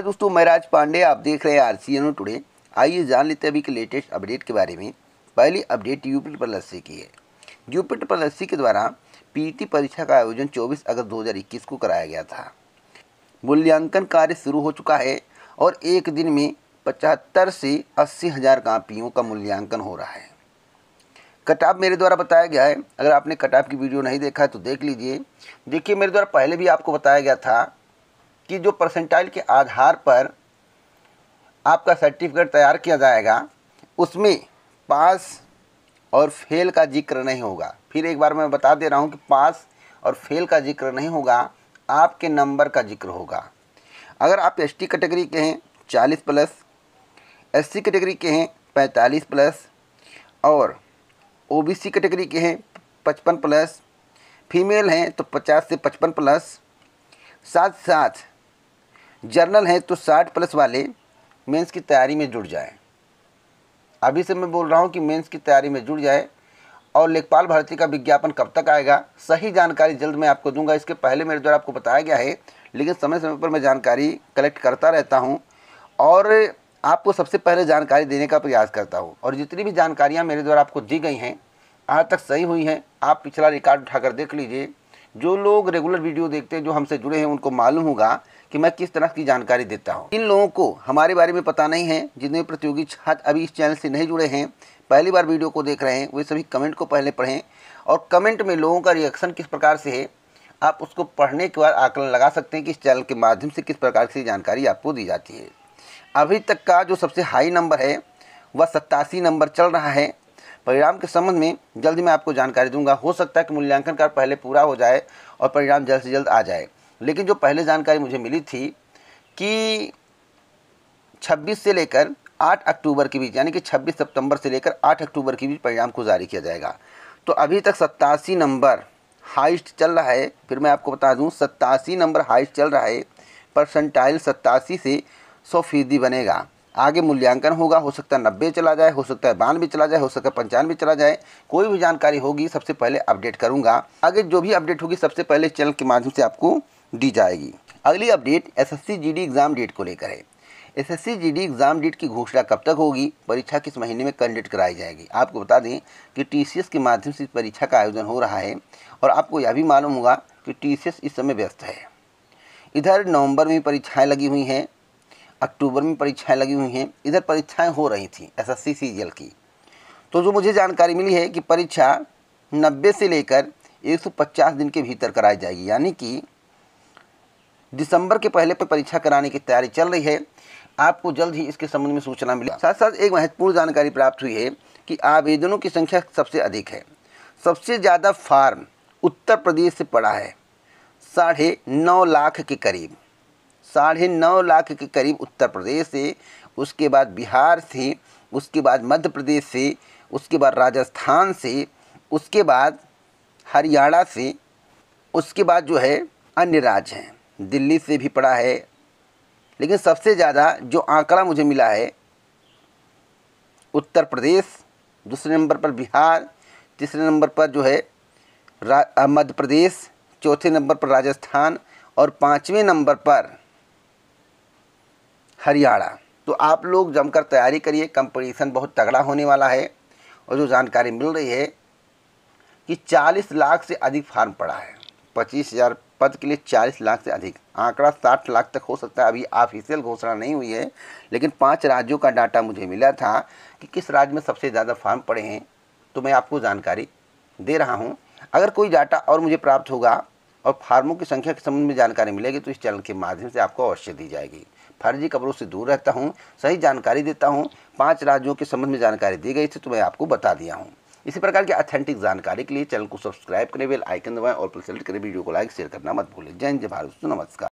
दोस्तों मैं राज पांडे आप देख रहे हैं आर सी एन टुडे आइए जान लेते हैं अभी के लेटेस्ट अपडेट के बारे में पहली अपडेट यूपीट प्लस्सी की है यूपीट प्लस्सी के द्वारा पीटी परीक्षा का आयोजन 24 अगस्त 2021 को कराया गया था मूल्यांकन कार्य शुरू हो चुका है और एक दिन में पचहत्तर से अस्सी हज़ार कापियों का मूल्यांकन हो रहा है कटाप मेरे द्वारा बताया गया है अगर आपने कटाप की वीडियो नहीं देखा है तो देख लीजिए देखिए मेरे द्वारा पहले भी आपको बताया गया था कि जो परसेंटाइल के आधार पर आपका सर्टिफिकेट तैयार किया जाएगा उसमें पास और फेल का जिक्र नहीं होगा फिर एक बार मैं बता दे रहा हूँ कि पास और फेल का जिक्र नहीं होगा आपके नंबर का जिक्र होगा अगर आप एस टी कैटेगरी के हैं चालीस प्लस एस सी कैटेगरी के हैं पैंतालीस प्लस और ओ बी सी कैटेगरी के हैं पचपन प्लस फीमेल हैं तो पचास से पचपन प्लस साथ साथ जर्नल हैं तो साठ प्लस वाले मेंस की तैयारी में जुड़ जाएं अभी से मैं बोल रहा हूँ कि मेंस की तैयारी में जुड़ जाए और लेखपाल भर्ती का विज्ञापन कब तक आएगा सही जानकारी जल्द मैं आपको दूंगा इसके पहले मेरे द्वारा आपको बताया गया है लेकिन समय समय पर मैं जानकारी कलेक्ट करता रहता हूँ और आपको सबसे पहले जानकारी देने का प्रयास करता हूँ और जितनी भी जानकारियाँ मेरे द्वारा आपको दी गई हैं आज तक सही हुई हैं आप पिछला रिकॉर्ड उठाकर देख लीजिए जो लोग रेगुलर वीडियो देखते हैं जो हमसे जुड़े हैं उनको मालूम होगा कि मैं किस तरह की जानकारी देता हूँ इन लोगों को हमारे बारे में पता नहीं है जितने प्रतियोगी छात्र अभी इस चैनल से नहीं जुड़े हैं पहली बार वीडियो को देख रहे हैं वे सभी कमेंट को पहले पढ़ें और कमेंट में लोगों का रिएक्शन किस प्रकार से है आप उसको पढ़ने के बाद आकलन लगा सकते हैं कि इस चैनल के माध्यम से किस प्रकार की जानकारी आपको दी जाती है अभी तक का जो सबसे हाई नंबर है वह सत्तासी नंबर चल रहा है परिणाम के संबंध में जल्द मैं आपको जानकारी दूंगा हो सकता है कि मूल्यांकन कार्य पहले पूरा हो जाए और परिणाम जल्द से जल्द आ जाए लेकिन जो पहले जानकारी मुझे मिली थी कि 26 से लेकर 8 अक्टूबर के बीच यानी कि 26 सितंबर से लेकर 8 अक्टूबर के बीच परिणाम को जारी किया जाएगा तो अभी तक सत्तासी नंबर हाइस्ट चल रहा है फिर मैं आपको बता दूं सत्तासी नंबर हाइस्ट चल रहा है परसेंटाइल सत्तासी से सौ फीसदी बनेगा आगे मूल्यांकन होगा हो सकता है नब्बे चला जाए हो सकता है बानवे चला जाए हो सकता है पंचानवे चला जाए कोई भी जानकारी होगी सबसे पहले अपडेट करूंगा आगे जो भी अपडेट होगी सबसे पहले चैनल के माध्यम से आपको दी जाएगी अगली update SSC GD exam date को लेकर है एसएससी जीडी एग्ज़ाम डेट की घोषणा कब तक होगी परीक्षा किस महीने में कंडक्ट कराई जाएगी आपको बता दें कि टी के माध्यम से परीक्षा का आयोजन हो रहा है और आपको यह भी मालूम होगा कि टी इस समय व्यस्त है इधर नवंबर में परीक्षाएं लगी हुई हैं अक्टूबर में परीक्षाएं लगी हुई हैं इधर परीक्षाएं हो रही थी एस एस सी की तो जो मुझे जानकारी मिली है कि परीक्षा 90 से लेकर 150 दिन के भीतर कराई जाएगी यानी कि दिसंबर के पहले पर परीक्षा कराने की तैयारी चल रही है आपको जल्द ही इसके संबंध में सूचना मिली साथ साथ एक महत्वपूर्ण जानकारी प्राप्त हुई है कि आवेदनों की संख्या सबसे अधिक है सबसे ज़्यादा फार्म उत्तर प्रदेश से पड़ा है साढ़े नौ लाख के करीब साढ़े नौ लाख के करीब उत्तर प्रदेश से उसके बाद बिहार से उसके बाद मध्य प्रदेश से उसके बाद राजस्थान से उसके बाद हरियाणा से उसके बाद जो है अन्य राज्य हैं दिल्ली से भी पड़ा है लेकिन सबसे ज़्यादा जो आंकड़ा मुझे मिला है उत्तर प्रदेश दूसरे नंबर पर बिहार तीसरे नंबर पर जो है मध्य प्रदेश चौथे नंबर पर राजस्थान और पाँचवें नंबर पर हरियाणा तो आप लोग जमकर तैयारी करिए कंपटीशन बहुत तगड़ा होने वाला है और जो जानकारी मिल रही है कि 40 लाख से अधिक फार्म पड़ा है पच्चीस हज़ार पद के लिए 40 लाख से अधिक आंकड़ा 60 लाख तक हो सकता है अभी ऑफिशियल घोषणा नहीं हुई है लेकिन पांच राज्यों का डाटा मुझे मिला था कि किस राज्य में सबसे ज़्यादा फार्म पड़े हैं तो मैं आपको जानकारी दे रहा हूँ अगर कोई डाटा और मुझे प्राप्त होगा और फार्मों की संख्या के संबंध में जानकारी मिलेगी तो इस चैनल के माध्यम से आपको अवश्य दी जाएगी फर्जी खबरों से दूर रहता हूँ सही जानकारी देता हूँ पाँच राज्यों के संबंध में जानकारी दी गई थी तो मैं आपको बता दिया हूँ इसी प्रकार की ऑथेंटिक जानकारी के लिए चैनल को सब्सक्राइब करें बेल आइकन दबाएं और प्रेस करें वीडियो को लाइक शेयर करना मत भूलें जय हिंद जय भारत नमस्कार